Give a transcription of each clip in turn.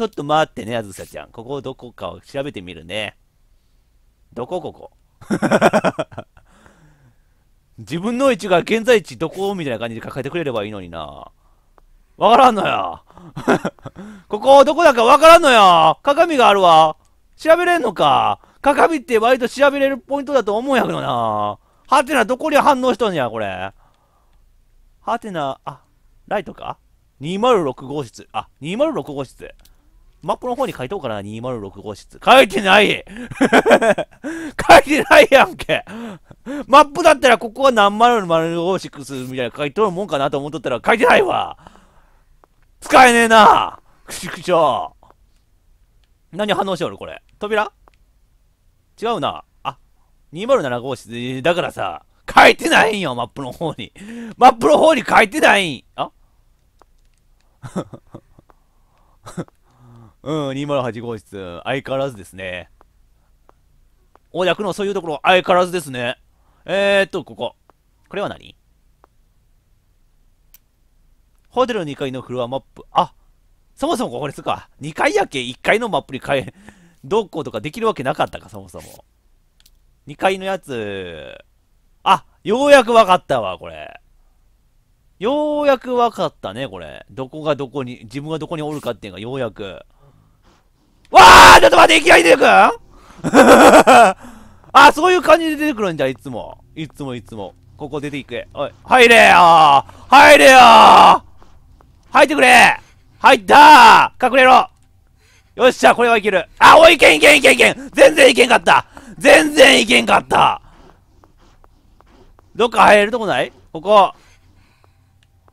ちょっと待ってね、あずさちゃん。ここどこかを調べてみるね。どこここ 自分の位置が現在地どこみたいな感じで抱えてくれればいいのにな。わからんのよ。ここどこだかわからんのよ。鏡があるわ。調べれんのか。鏡って割と調べれるポイントだと思うんやけどな。はてな、どこに反応しとんや、これ。はてな、あ、ライトか ?206 号室。あ、206号室。マップの方に書いとうかな、206号室。書いてない 書いてないやんけマップだったらここは何マル0号室みたいな書いとるもんかなと思っとったら書いてないわ使えねえなくしくしょ何反応しよるこれ。扉違うな。あ、207号室。だからさ、書いてないんよ、マップの方に。マップの方に書いてないん。あ うん、208号室、相変わらずですね。お、役のそういうところ、相変わらずですね。えーっと、ここ。これは何ホテル2階のフロアマップ。あ、そもそもこれすか。2階やけ、1階のマップに変え、どこうとかできるわけなかったか、そもそも。2階のやつ、あ、ようやくわかったわ、これ。ようやくわかったね、これ。どこがどこに、自分がどこにおるかっていうのがようやく。わあちょっと待って、いきなり出てくん あ、そういう感じで出てくるんじゃ、いつも。いつもいつも。ここ出ていく。おい、入れよー入れよー入ってくれ入ったー隠れろよっしゃ、これはいける。あ、おい、いけんいけんいけんいけん全然いけんかった全然いけんかったどっか入れるとこないここ。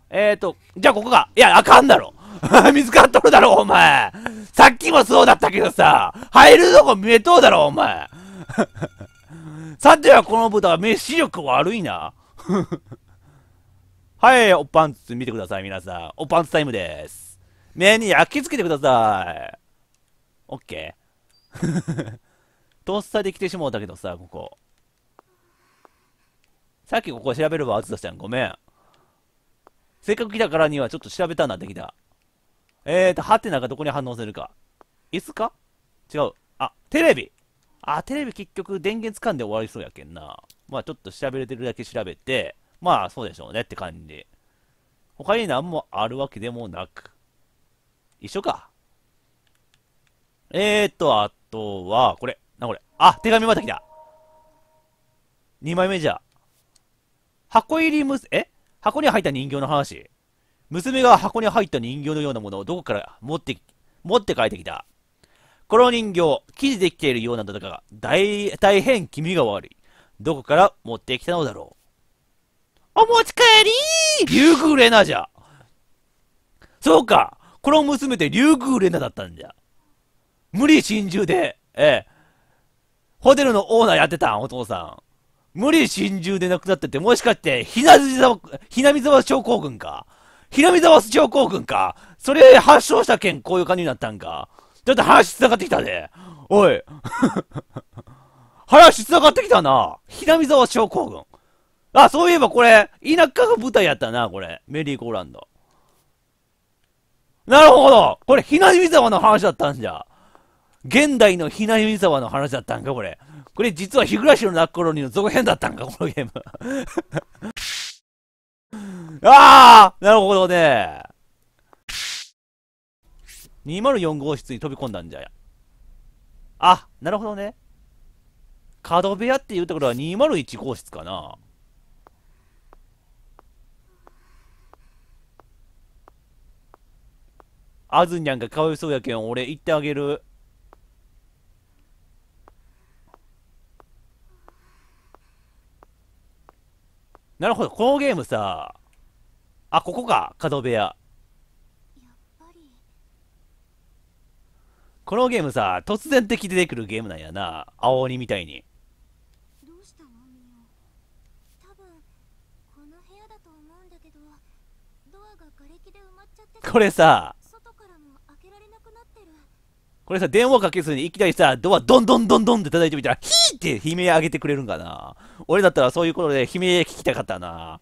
えーと、じゃあここか。いや、あかんだろ 見つかっとるだろ、お前さっきもそうだったけどさ、入るとこ見えとうだろ、お前 さてはこの豚は飯力悪いな。はい、おパンツ見てください、皆さん。おパンツタイムです。目に焼き付けてください。オッケー。とっさで来てしもうたけどさ、ここ。さっきここ調べればあずさちゃん、ごめん。せっかく来たからにはちょっと調べたんだ、ってきた。えーと、ハテナがどこに反応するか。椅子か違う。あ、テレビあ、テレビ結局電源掴んで終わりそうやけんな。まあちょっと調べれてるだけ調べて、まあそうでしょうねって感じ。他に何もあるわけでもなく。一緒か。えーと、あとは、これ。なこれ。あ、手紙また来た。2枚目じゃ。箱入りむす、え箱に入った人形の話。娘が箱に入った人形のようなものをどこから持って、持って帰ってきた。この人形、生地できているようなのだが、大、大変気味が悪い。どこから持ってきたのだろう。お持ち帰りリュウグウレナじゃ。そうか。この娘ってリュウグウレナだったんじゃ。無理心中で、ええ。ホテルのオーナーやってたん、お父さん。無理心中で亡くなってて、もしかして、ひなみざわ症候群か。わ沢症候群か。それ発症した件こういう感じになったんか。ちょっと話繋がってきたで。おい。話繋がってきたな。わ沢症候群。あ、そういえばこれ、田舎が舞台やったな、これ。メリーゴーランド。なるほどこれ、ざ沢の話だったんじゃ。現代のざ沢の話だったんか、これ。これ実は日暮らしの泣く頃にの続編だったんか、このゲーム。ああなるほどね。204号室に飛び込んだんじゃや。あ、なるほどね。角部屋っていうところは201号室かな。あずにゃんがかわいそうやけん、俺行ってあげる。なるほど、このゲームさ、あ、ここか、角部屋。このゲームさ、突然的出てくるゲームなんやな。青鬼みたいに。どうしたのミオ多分、この部屋だと思うんだけど、ドアが瓦礫で埋まっちゃってこれさ、外からも開けられなくなってる。これさ、電話かけずにいきなりさ、ドアどんどんどんどんって叩いてみたら、ヒーって悲鳴あげてくれるんかな。俺だったらそういうことで悲鳴聞きたかったな。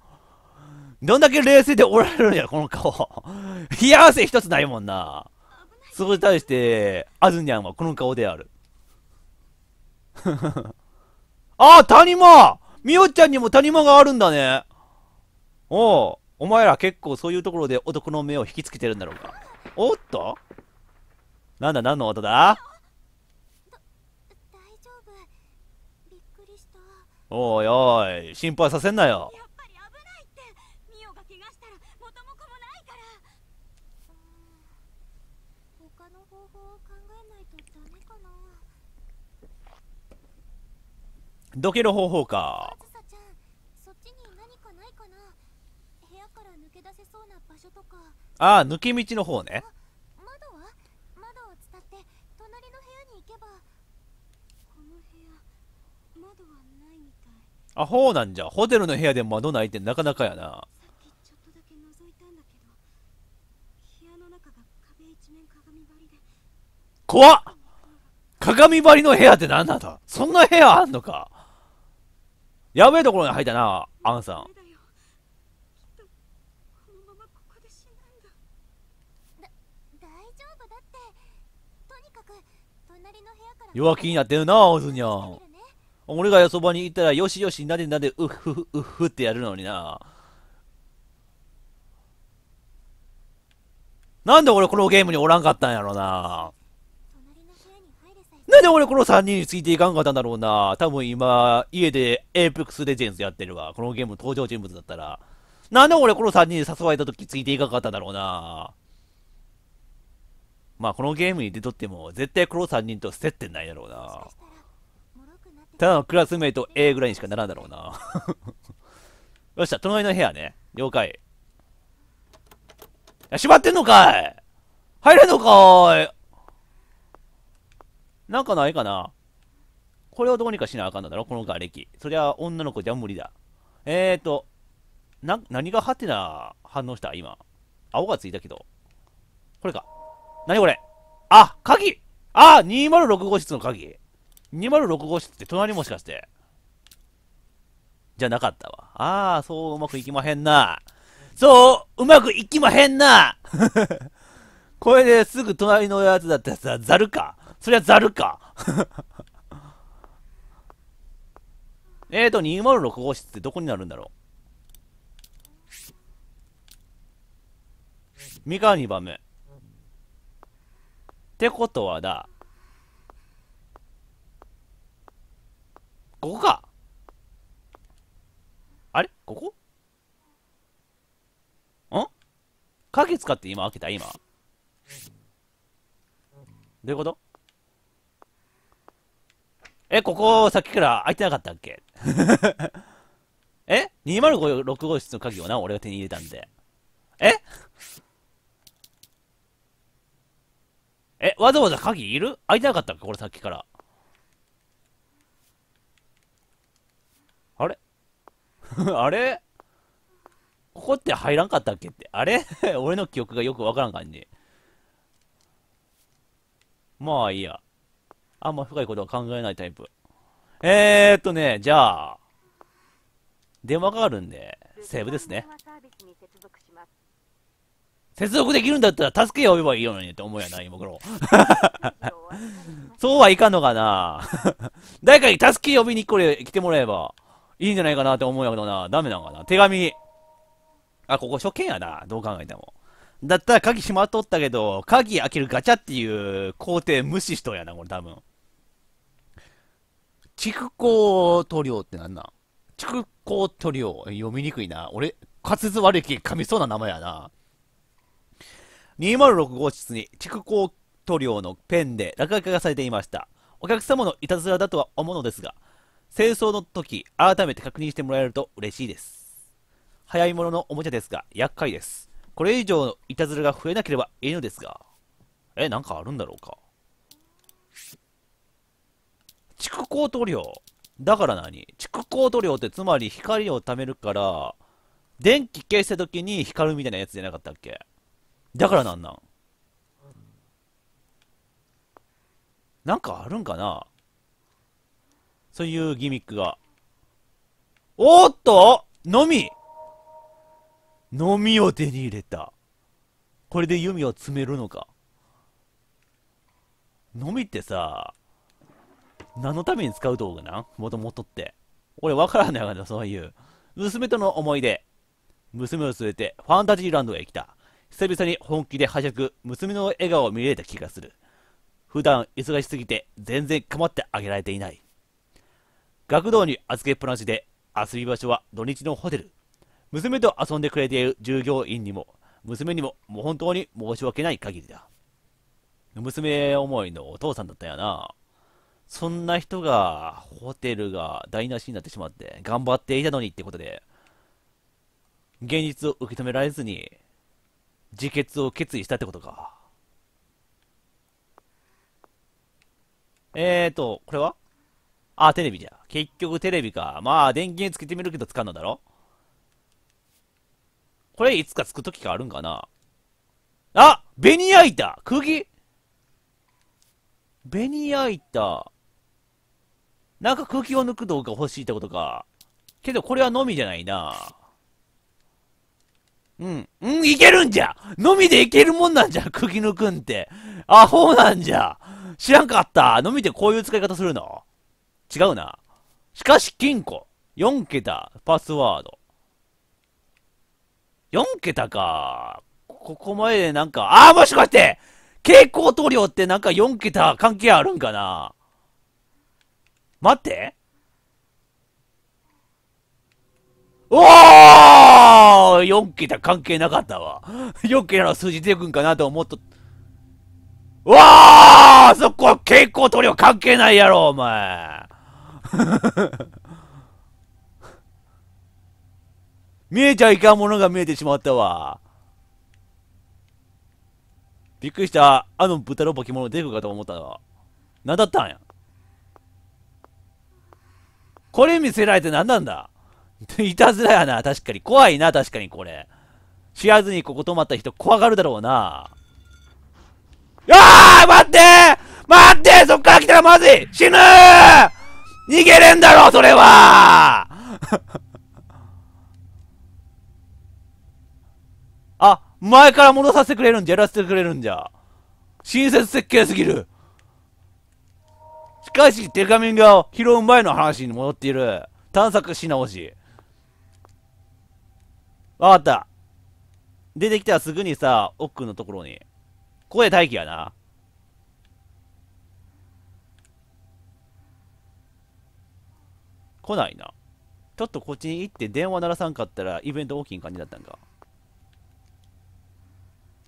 どんだけ冷静でおられるんや、この顔。冷や汗一つないもんな。そこに対して、アズニャンはこの顔である。あ あ、谷間みおちゃんにも谷間があるんだね。おう、お前ら結構そういうところで男の目を引きつけてるんだろうか。おっとなんだ、何の音だおいおい、心配させんなよ。どける方法かああ抜け道の方ね窓は窓を伝って隣の部屋に行けばこの部屋窓はないみたいあほうなんじゃホテルの部屋で窓ないってなかなかやなちょっとだけ覗いたんだけど部屋の中が壁一面鏡張りで怖っ鏡張りの部屋って何なんだそんな部屋あんのかやべえところに入ったな、アンさん。弱気になってるな、オズニャン。俺がそばに行ったら、よしよし、なでなで、うっふうっふってやるのにな。なんで俺このゲームにおらんかったんやろな。なんで俺この3人についていかんかったんだろうな。多分今、家でエープックスレジェンズやってるわ。このゲーム登場人物だったら。なんで俺この3人に誘われた時ついていかんかったんだろうな。まあこのゲームに出とっても、絶対この3人と接点ないだろうな。ただのクラスメイト A ぐらいにしかならんだろうな。よっしゃ、隣の部屋ね。了解。閉まってんのかい入れんのかいなんかないかなこれをどうにかしなあかんのだろこの瓦礫。そりゃ女の子じゃ無理だ。えーと、な、何がハテナ反応した今。青がついたけど。これか。何これあ鍵あ !206 号室の鍵。206号室って隣もしかして。じゃなかったわ。ああ、そううまくいきまへんな。そううまくいきまへんな これですぐ隣のやつだったらさ、ザルか。そりゃざるか。えーと、206号室ってどこになるんだろう三河2番目。ってことはだ。ここかあれここん鍵使って今開けた今。どういうことえ、ここさっきから開いてなかったっけ え ?205 号室の鍵をな、俺が手に入れたんで。ええ、わざわざ鍵いる開いてなかったっけこれさっきから。あれ あれここって入らんかったっけって。あれ 俺の記憶がよくわからん感じ。まあいいや。あんま深いことは考えないタイプ。えーっとね、じゃあ、電話があるんで、セーブですね。接続できるんだったら助け呼べばいいよにって思うやな、今頃。そうはいかんのかな 誰かに助け呼びにこれ来てもらえばいいんじゃないかなって思うんやけどな、ダメなのかな。手紙。あ、ここ初見やな、どう考えても。だったら鍵閉まっとったけど、鍵開けるガチャっていう工程無視しとやな、これ多分。畜光塗料ってなんなん筑光塗料。読みにくいな。俺、滑舌悪い気噛みそうな名前やな。206号室に畜光塗料のペンで落書きがされていました。お客様のいたずらだとは思うのですが、清掃の時、改めて確認してもらえると嬉しいです。早いもののおもちゃですが、厄介です。これ以上のいたずらが増えなければいいのですが。え、なんかあるんだろうか。蓄光塗料。だから何蓄光塗料ってつまり光を貯めるから、電気消した時に光るみたいなやつじゃなかったっけだからなんなんなんかあるんかなそういうギミックが。おっとのみのみを手に入れた。これで弓を詰めるのか。のみってさ、何のために使う道具なんもともとって。俺わからんねやがな、そういう。娘との思い出。娘を連れてファンタジーランドへ来た。久々に本気ではしゃぐ娘の笑顔を見れた気がする。普段忙しすぎて全然構ってあげられていない。学童に預けっぱなしで遊び場所は土日のホテル。娘と遊んでくれている従業員にも、娘にも、もう本当に申し訳ない限りだ。娘思いのお父さんだったよな。そんな人が、ホテルが台無しになってしまって、頑張っていたのにってことで、現実を受け止められずに、自決を決意したってことか。えーと、これはあ、テレビじゃ。結局テレビか。まあ、電源つけてみるけど使うのだろこれいつかつくときがあるんかなあベニヤ板釘ベニヤ板なんか空気を抜く動画欲しいってことか。けどこれはのみじゃないな。うん。うん、いけるんじゃのみでいけるもんなんじゃ空気抜くんって。アホなんじゃ知らんかったのみでこういう使い方するの違うな。しかし金庫。4桁、パスワード。4桁か。ここまでなんか、ああもしかして蛍光塗料ってなんか4桁関係あるんかな待っておお !4 桁関係なかったわ。4桁の数字出てくんかなと思っと、おあそこは蛍光塗料関係ないやろ、お前見えちゃいかんものが見えてしまったわ。びっくりした。あの豚の化け物出てくるかと思ったわ。なんだったんや。これ見せられて何なんだ いたずらやな、確かに。怖いな、確かにこれ。知らずにここ止まった人怖がるだろうな。ああ待って待ってそっから来たらまずい死ぬ逃げれんだろ、それは あ、前から戻させてくれるんじゃ、やらせてくれるんじゃ。親切設計すぎる。しかし、手紙が拾う前の話に戻っている。探索し直し。わかった。出てきたらすぐにさ、奥のところに。ここで待機やな。来ないな。ちょっとこっちに行って電話鳴らさんかったらイベント大きい感じだったんか。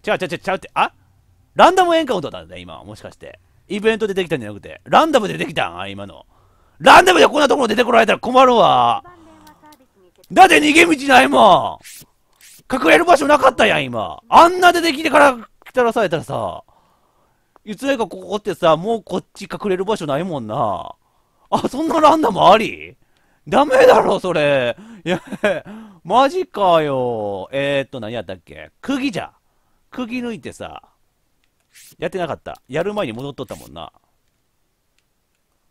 ちゃうちゃうちゃうちゃうって、あランダムエンカウントだね、今。もしかして。イベントでできたんじゃなくて、ランダムでできたん今の。ランダムでこんなところ出てこられたら困るわ。だって逃げ道ないもん。隠れる場所なかったやん、今。あんなでできてから来たらさ、れたらさ、いつやかここってさ、もうこっち隠れる場所ないもんな。あ、そんなランダムありダメだろ、それ。いや、マジかよ。えー、っと、何やったっけ釘じゃ。釘抜いてさ、やってなかった。やる前に戻っとったもんな。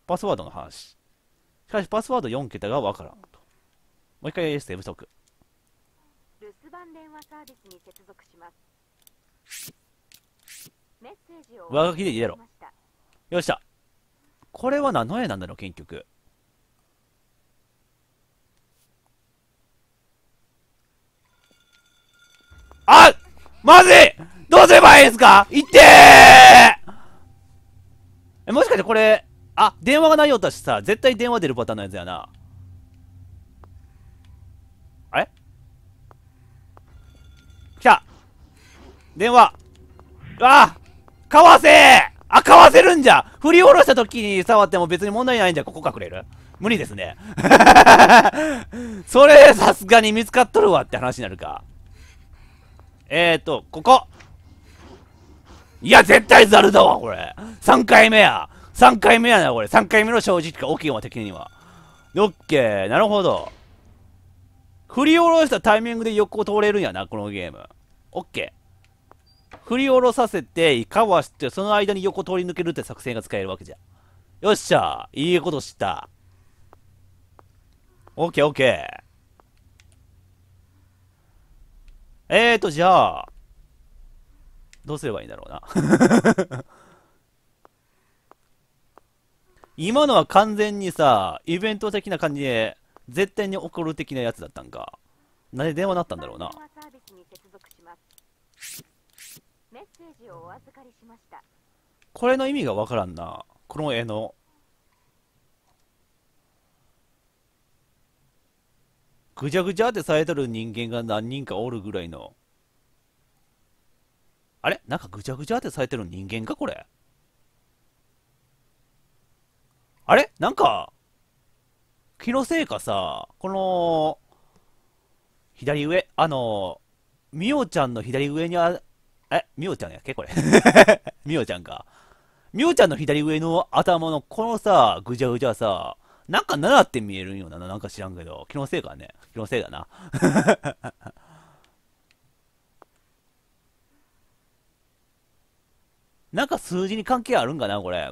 パスワードの話。しかし、パスワード4桁がわからんと。もう一回 AS 不足。留守番電話サービスに接続します。メッセージを上書きで入れろ。よっしゃ。これは何の絵なんだろう、結局。あマジどうすればいいんすかいってえ、もしかしてこれ、あ、電話がないよったしさ、絶対電話出るパターンのやつやな。あれ来た電話あかわせあ、かわせるんじゃ振り下ろした時に触っても別に問題ないんじゃここ隠れる無理ですね。それ、さすがに見つかっとるわって話になるか。えーと、ここいや、絶対ザルだわ、これ。3回目や。3回目やな、これ。3回目の正直か、オキオンは的には。オッケー、なるほど。振り下ろしたタイミングで横を通れるんやな、このゲーム。オッケー。振り下ろさせて、バーして、その間に横通り抜けるって作戦が使えるわけじゃ。よっしゃいいことした。オッケーオッケー。えーと、じゃあ、どうすればいいんだろうな 今のは完全にさ、イベント的な感じで、絶対に起こる的なやつだったんか。なぜ電話なったんだろうな。これの意味がわからんな。この絵の。ぐちゃぐちゃってされとる人間が何人かおるぐらいのあれなんかぐちゃぐちゃってされてる人間かこれ。あれなんか、気のせいかさ、この、左上、あの、みおちゃんの左上にあ、え、みおちゃんやっけこれ。み おちゃんか。みおちゃんの左上の頭のこのさ、ぐちゃぐちゃさ、なんか7って見えるんよな。なんか知らんけど。気のせいかね。気のせいだな。なんか数字に関係あるんかなこれ。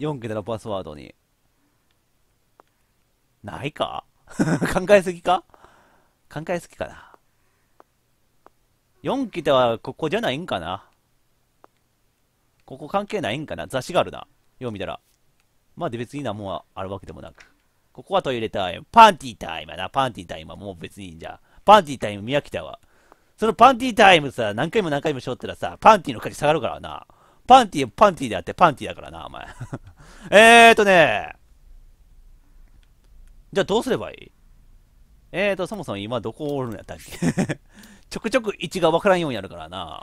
4桁のパスワードに。ないか 考えすぎか考えすぎかな。4桁はここじゃないんかなここ関係ないんかな雑誌があるな。よう見たら。まあで別に何もあるわけでもなく。ここはトイレタイム。パンティータイムやな。パンティータイムはもう別にいいんじゃ。パンティータイム、宮北は。そのパンティータイムさ、何回も何回もしょったらさ、パンティの価値下がるからな。パンティ、パンティであって、パンティだからな、お前。えーとね。じゃあどうすればいいえーと、そもそも今どこおるんやったっけ ちょくちょく位置がわからんようにやるからな。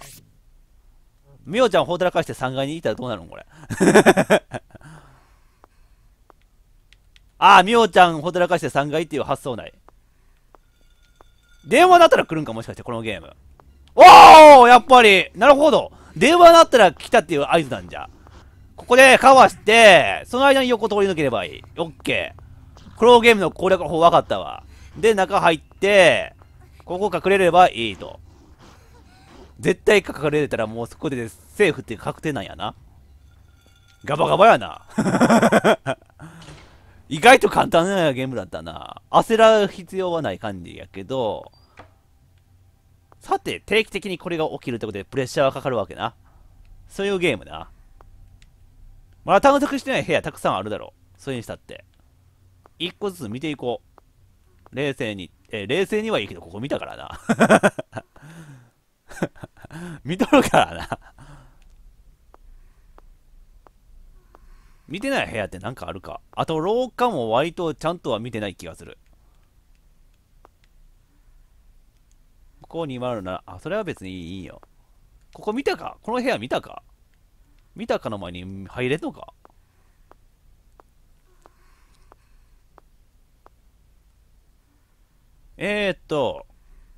みおちゃんほったらかして3階にいたらどうなるんこれ。ああ、みおちゃんほったらかして3階っていう発想ない。電話だったら来るんかもしかして、このゲーム。おーやっぱりなるほど電話だったら来たっていう合図なんじゃ。ここでかわして、その間に横通り抜ければいい。オッケー。クローゲームの攻略法分かったわ。で、中入って、ここ隠れればいいと。絶対隠れれたらもうそこでセーフって確定なんやな。ガバガバやな。意外と簡単なゲームだったな。焦らう必要はない感じやけど、さて、定期的にこれが起きるってことでプレッシャーがかかるわけな。そういうゲームな。まだ探索してない部屋たくさんあるだろう。それにしたって。一個ずつ見ていこう。冷静に。え、冷静にはいいけど、ここ見たからな。見とるからな見てない部屋って何かあるか。あと、廊下も割とちゃんとは見てない気がする。ここ207。あ、それは別にいいよ。ここ見たかこの部屋見たか見たかの前に入れんのかえー、っと、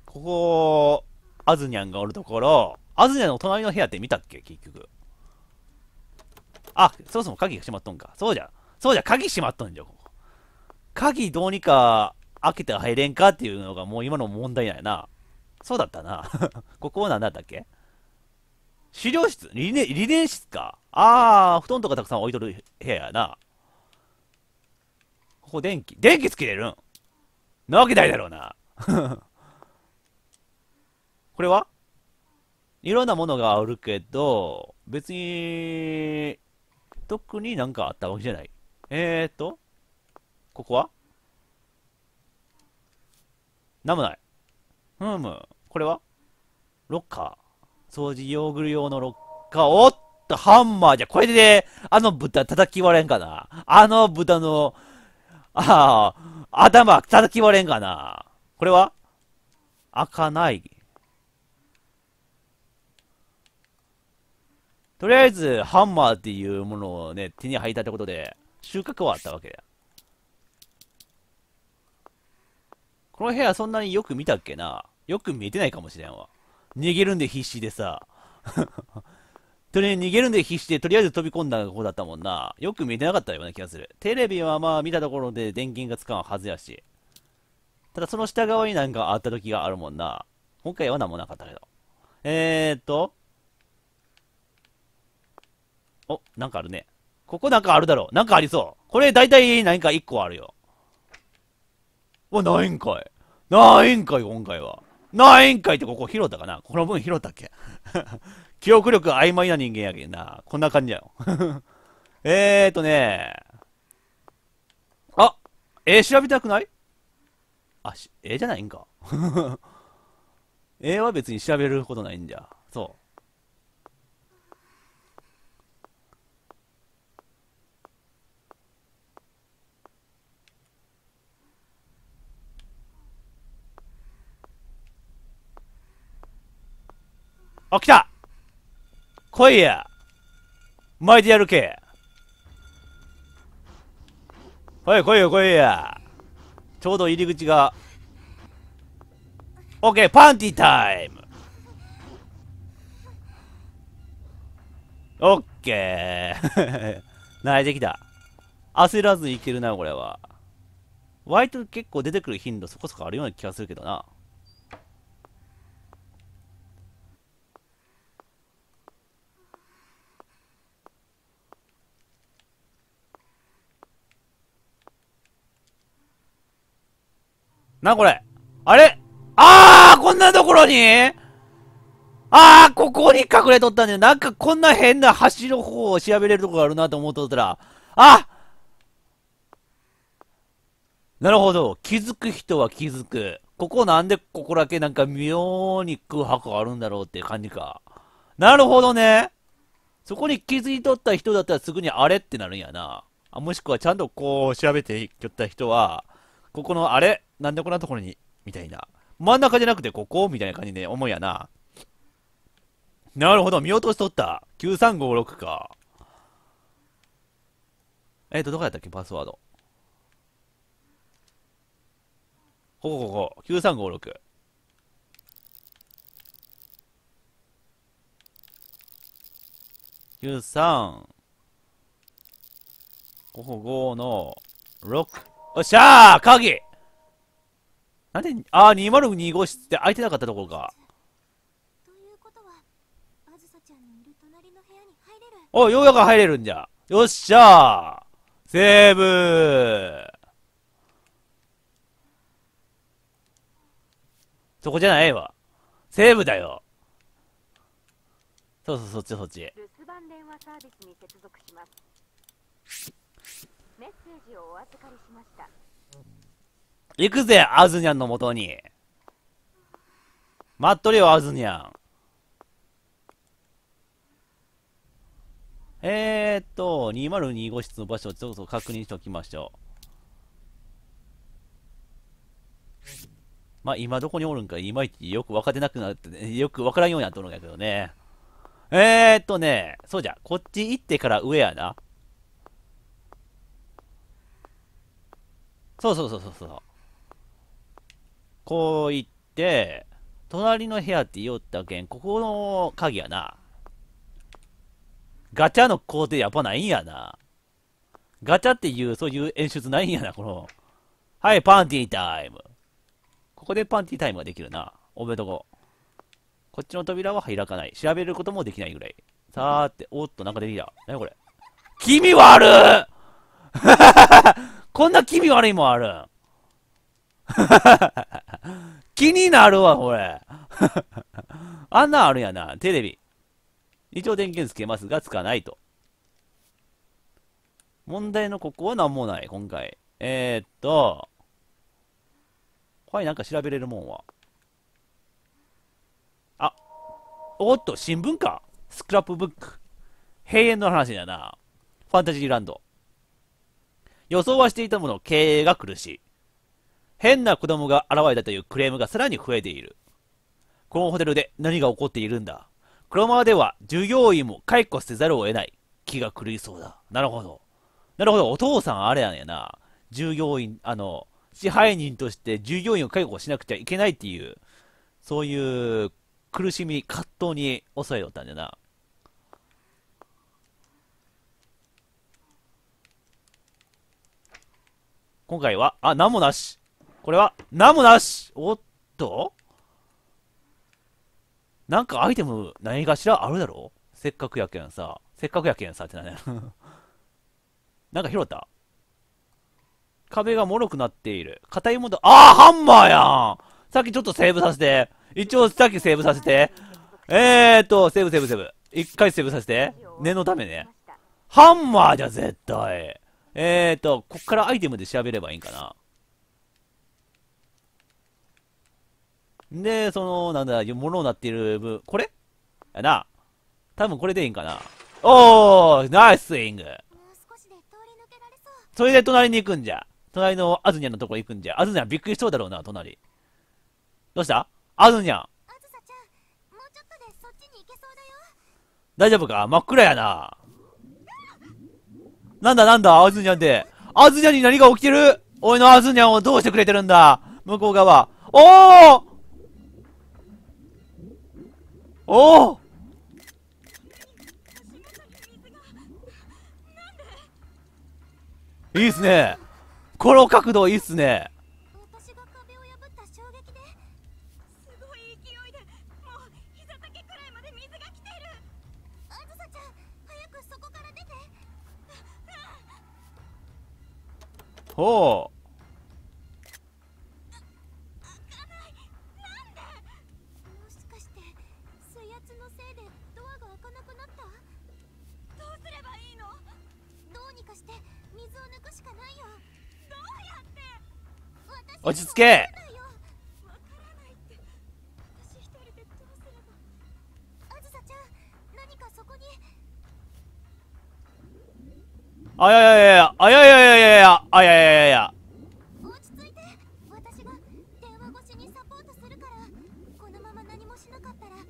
ここ、アズニャンがおるところ、アズニャンの隣の部屋って見たっけ結局。あ、そもそも鍵が閉まっとんか。そうじゃ。そうじゃ、鍵閉まっとんじゃ、ここ。鍵どうにか開けて入れんかっていうのがもう今の問題なんやな。そうだったな。ここは何だったっけ資料室リネ、リネ室か。ああ、布団とかたくさん置いとる部屋やな。ここ電気。電気つけれるんなわけないだろうな。これはいろんなものがあるけど、別に、特になんかあったわけじゃない。えーと、ここはなんもない。ふむ。これはロッカー。掃除ヨーグル用のロッカー。おっと、ハンマーじゃ、これで、あの豚叩き割れんかな。あの豚の、ああ、頭叩き割れんかな。これは開かない。とりあえず、ハンマーっていうものをね、手に入ったってことで、収穫はあったわけだ。この部屋そんなによく見たっけなよく見えてないかもしれんわ。逃げるんで必死でさ。とりあえず逃げるんで必死で、とりあえず飛び込んだ方だったもんな。よく見えてなかったような気がする。テレビはまあ見たところで電源がつかんはずやし。ただその下側になんかあった時があるもんな。今回は何もなかったけど。えーっと。お、なんかあるね。ここなんかあるだろう。なんかありそう。これ大体何か1個あるよ。わ、ないんかい。ないんかい、今回は。ないんかいってここ拾ったかなこの分拾ったっけ 記憶力曖昧な人間やけんな。こんな感じやよ。えーとねあ絵、えー、調べたくないあ、絵、えー、じゃないんか。絵 は別に調べることないんじゃ。そう。あ、来た来いや巻いてやるけ来い来いよ来いやちょうど入り口が。オッケーパンティタイムオッケー慣れ てきた。焦らずいけるな、これは。割と結構出てくる頻度そこそこあるような気がするけどな。な、これ。あれああこんなところにああここに隠れとったんだよ。なんかこんな変な橋の方を調べれるとこがあるなと思っとったら、あなるほど。気づく人は気づく。ここなんでここだけなんか妙に空白あるんだろうって感じか。なるほどね。そこに気づいとった人だったらすぐにあれってなるんやな。あもしくはちゃんとこう調べてきょった人は、ここのあれなんでこんなところにみたいな。真ん中じゃなくてここみたいな感じで思いやな。なるほど、見落としとった。9356か。えっ、ー、と、どこやったっけパスワード。ここ、ここ。9356。93。こ5の6。おっしゃー鍵なんで、あ二202号室って開いてなかったところか。ということは、あお、ようやく入れるんじゃ。よっしゃーセーブーそこじゃないわ。セーブだよ。そうそう、そっちそっち。留守番電話サービスに接続します。メッセージをお預かりしました。行くぜ、アズニャンの元に。待っとれよ、アズニャン。えー、っと、202号室の場所をちょっと確認しておきましょう。まあ、今どこにおるんか、いまいちよく分かってなくなって、ね、よく分からんようになっとるんやけどね。えー、っとね、そうじゃ、こっち行ってから上やな。そうそうそうそうそう。こう行って、隣の部屋って言おったけん、ここの鍵やな。ガチャの工程やっぱないんやな。ガチャっていう、そういう演出ないんやな、この。はい、パンティータイム。ここでパンティータイムができるな。おめでとう。こっちの扉は開かない。調べることもできないぐらい。さーって、おっと、なんか出てきた。なにこれ。気味悪 こんな気味悪いもんある 気になるわ、これ。あんなあるやな、テレビ。一応電源つけますが、つかないと。問題のここは何もない、今回。えー、っと、はい、なんか調べれるもんは。あ、おっと、新聞か。スクラップブック。閉園の話だな。ファンタジーランド。予想はしていたもの、経営が苦しい。変な子供が現れたというクレームがさらに増えている。このホテルで何が起こっているんだ黒マでは従業員も解雇せざるを得ない。気が狂いそうだ。なるほど。なるほど、お父さんあれやねんな。従業員、あの、支配人として従業員を解雇しなくちゃいけないっていう、そういう苦しみ、葛藤に襲いよったんだよな。今回は、あ、何もなし。これは、何もなしおっとなんかアイテム、何かしらあるだろせっかくやけんさ。せっかくやけんさってなね。なんか拾った壁が脆くなっている。硬いもの、ああハンマーやんさっきちょっとセーブさせて。一応さっきセーブさせて。えーと、セーブセーブセーブ。一回セーブさせて。念のためね。ハンマーじゃ絶対。えーと、こっからアイテムで調べればいいんかな。で、その、なんだ、ものになっている部、これやな。多分これでいいんかな。おーナイススイングそれで隣に行くんじゃ。隣のアズニャンのとこ行くんじゃ。アズニャンびっくりしそうだろうな、隣。どうしたアズニャン。大丈夫か真っ暗やな。なんだなんだアズニャンで。アズニャンに何が起きてる俺のアズニャンをどうしてくれてるんだ向こう側。おーおおいいっすねこの角度いいっすね私が壁を破った衝撃ですごい勢いでもう膝丈くらいまで水が来てるあずさちゃん早くそこから出てほう落ち着けあやややや、あややややや、あやややや。落ち着いて、私が電話越しにサポートするから、このまま何もしなかったら、あ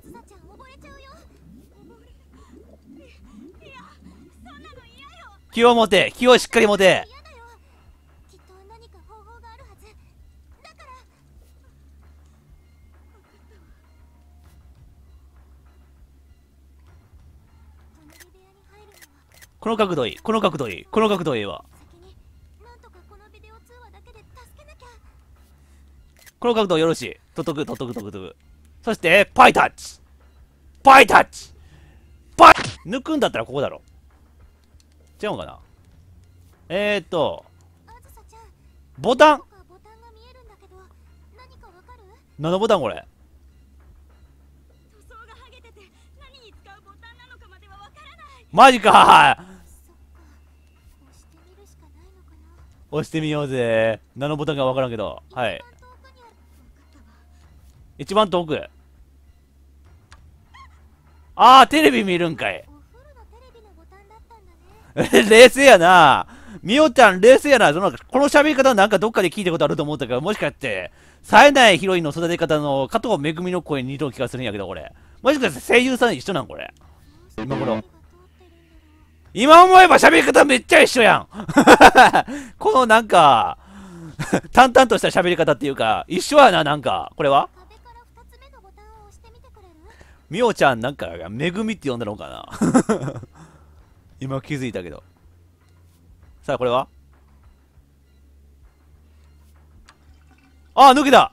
ずさちゃん溺れちゃうよ。いや、そんなの嫌よ。気を持て、気をしっかり持て。この角度いいこの角度いいこの角度いいわこの角度よろしいとっとくとっとくとっとくそしてパイタッチパイタッチパイ抜くんだったらここだろ違うかなえー、っとボタン何のボタンこれマジか押してみようぜ。何のボタンかわからんけど。はい。一番遠く。あーテレビ見るんかい。冷静やな。みおちゃん、冷静やな。その、この喋り方なんかどっかで聞いたことあると思ったけどもしかして、冴えないヒロインの育て方の加藤めぐみの声に似たる気がするんやけど、これ。もしかして声優さん一緒なん、これ。今頃。今思えば喋り方めっちゃ一緒やん このなんか 淡々とした喋り方っていうか、一緒やな、なんか。これはみおちゃんなんか、めぐみって呼んだのかな 今気づいたけど。さあ、これはああ、抜けた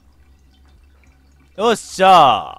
よっしゃ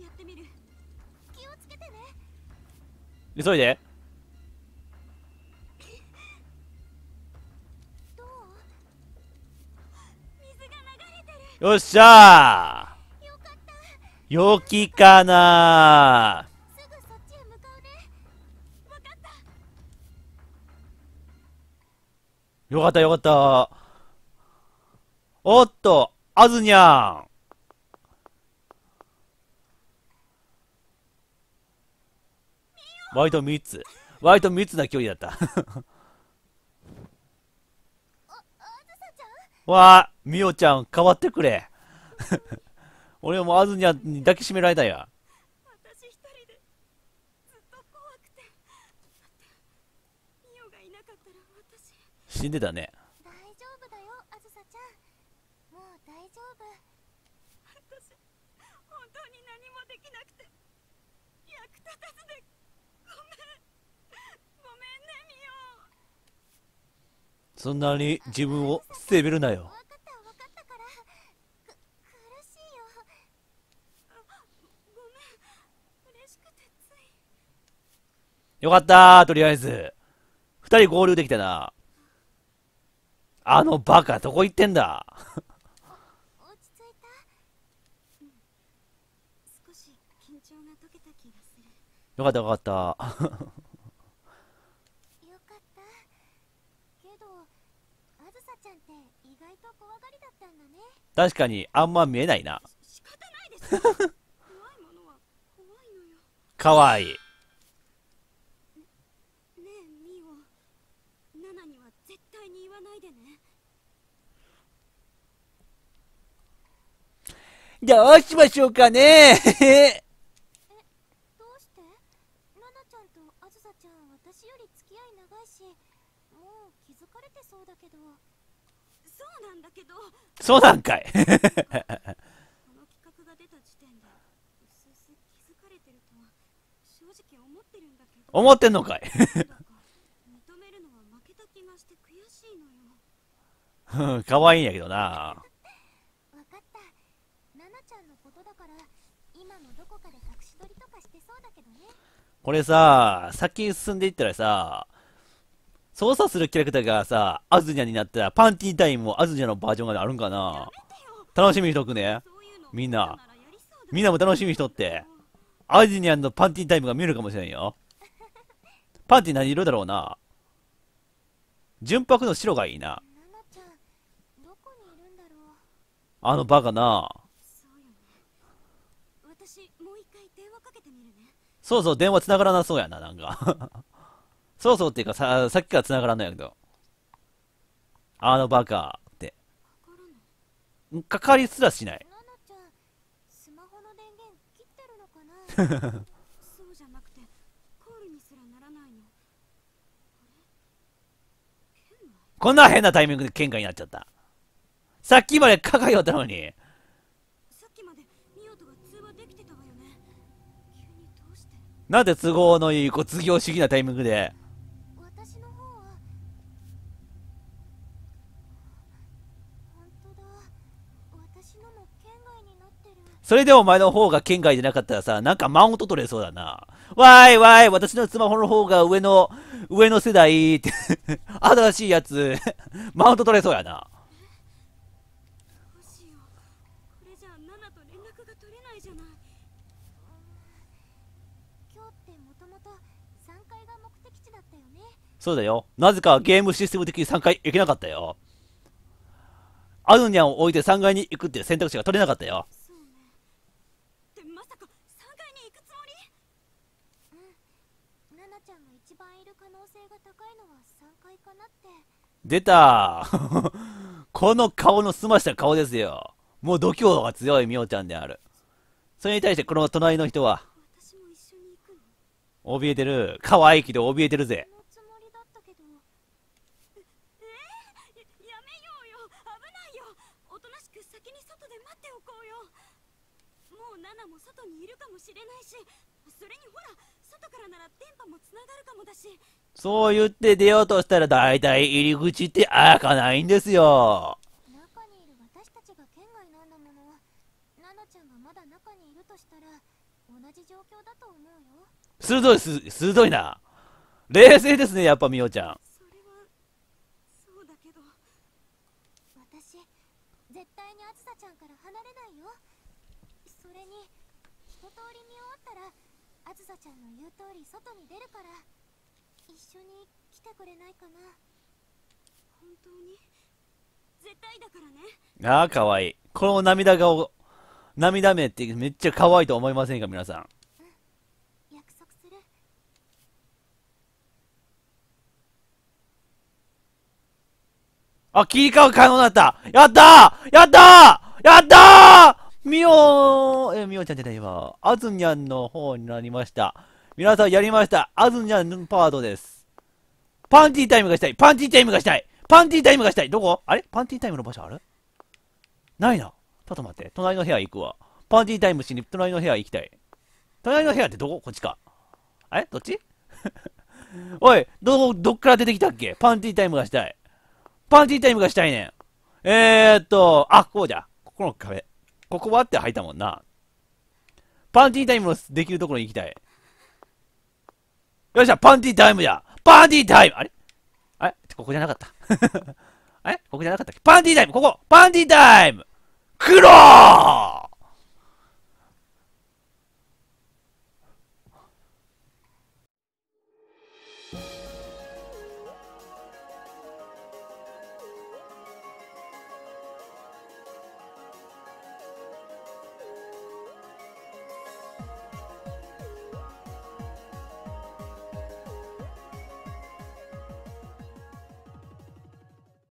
やってみる気をつけてね急いでよっしゃーよきかなよかったよかった。おっと、あずにゃん。割と3つ。割と3つな距離だった。わあ、みおちゃん、変わってくれ。俺もあずにゃに抱きしめられたや。私一人でずっと怖くて。がいなかったら私。死んでたね。大丈夫だよ、あずさちゃん。もう大丈夫。私、本当に何もできなくて、役立たずでそんなに自分を責めるなよよかったとりあえず。二人合流できたな。あのバカ、どこ行ってんだ 落ち着いた、うん、少し緊張が解けた気がする。よかったよかった。確かに、あんま見えないな。か わいい。どうしましょうかねだけどそうなんかいこの企画が出た時点で薄々気づかれてるとは正直思ってるんだけど思ってんのかい認めるのは負けた気がして悔しいのよかわいいんやけどな分かったナナちゃんのことだから今のどこかで隠し撮りとかしてそうだけどねこれさ先に進んでいったらさ操作するキャラクターがさ、アズニャになったら、パンティータイムもアズニャのバージョンがあるんかな楽しみにしとくね。みんな。みんなも楽しみにしとって。アズニャのパンティータイムが見えるかもしれんよ。パンティ何色だろうな。純白の白がいいな。あのバカな。そうそう、電話つながらなそうやな、なんかそうそうっていうかさ、さっきから繋がらんのやけど。あのバカって。かかりすらしない。こんな変なタイミングで喧嘩になっちゃったさっきまでかかよったのにてなんで都合のいい卒業主義なタイミングでそれでお前の方が県外じゃなかったらさ、なんかマウント取れそうだな。わーいわーい、私のスマホの方が上の、上の世代って 新しいやつ マウント取れそうやな。そうだよ。なぜかゲームシステム的に3階行けなかったよ。アルニャンを置いて3階に行くっていう選択肢が取れなかったよ。出た この顔の澄ました顔ですよ。もう度胸が強いみおちゃんである。それに対してこの隣の人は、怯えてる。可愛いけど怯えてるぜ。も外にいるかもしれないしそれにほら外からなら電波もつながるかもだしそう言って出ようとしたら大体入り口って開かないんですよ。中にいる私たちが県外なんだもの。ナナちゃんがまだ中にいるとしたら同じ状況だと思うよ。鋭い鋭いな。冷静ですね、やっぱ美おちゃん。それは、そうだけど。私、絶対にあずさちゃんから離れないよ。それに、一通り見終わったら、あずさちゃんの言う通り外に出るから。一緒に来てくれないかな本当に絶対だからねああかわいいこの涙顔涙目ってめっちゃ可愛いと思いませんか皆さん約束するあ、切り替わ可能だったやったーやったーやったーみおえ、みおちゃんじゃないわ。あずにゃんの方になりました。皆さんやりました。アズニャンパートです。パンティータイムがしたい。パンティータイムがしたい。パンティータイムがしたい。どこあれパンティータイムの場所あるないな。ちょっと待って。隣の部屋行くわ。パンティータイムしに隣の部屋行きたい。隣の部屋ってどここっちか。あれどっち おい、ど、どっから出てきたっけパンティータイムがしたい。パンティータイムがしたいねん。えーっと、あ、こうじゃ。ここの壁。ここはって入ったもんな。パンティータイムのできるところに行きたい。よっしゃ、パンティタイムやパンティタイムあれあれここじゃなかった。あれここじゃなかったっけパンティタイムここパンティタイム黒